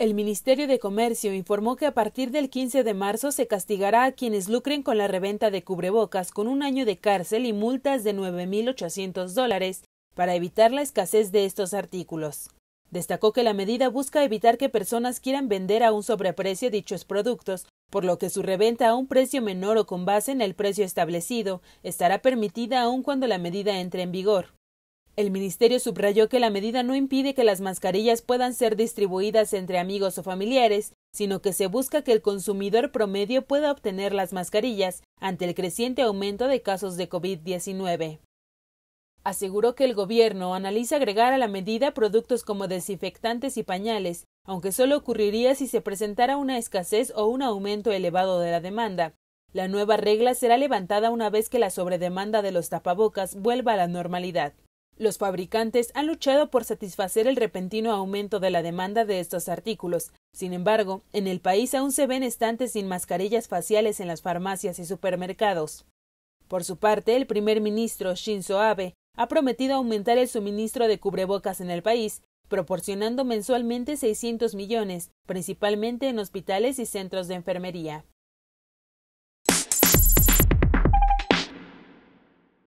El Ministerio de Comercio informó que a partir del 15 de marzo se castigará a quienes lucren con la reventa de cubrebocas con un año de cárcel y multas de 9.800 dólares para evitar la escasez de estos artículos. Destacó que la medida busca evitar que personas quieran vender a un sobreprecio dichos productos, por lo que su reventa a un precio menor o con base en el precio establecido estará permitida aun cuando la medida entre en vigor. El ministerio subrayó que la medida no impide que las mascarillas puedan ser distribuidas entre amigos o familiares, sino que se busca que el consumidor promedio pueda obtener las mascarillas ante el creciente aumento de casos de COVID-19. Aseguró que el gobierno analiza agregar a la medida productos como desinfectantes y pañales, aunque solo ocurriría si se presentara una escasez o un aumento elevado de la demanda. La nueva regla será levantada una vez que la sobredemanda de los tapabocas vuelva a la normalidad. Los fabricantes han luchado por satisfacer el repentino aumento de la demanda de estos artículos. Sin embargo, en el país aún se ven estantes sin mascarillas faciales en las farmacias y supermercados. Por su parte, el primer ministro Shinzo Abe ha prometido aumentar el suministro de cubrebocas en el país, proporcionando mensualmente 600 millones, principalmente en hospitales y centros de enfermería.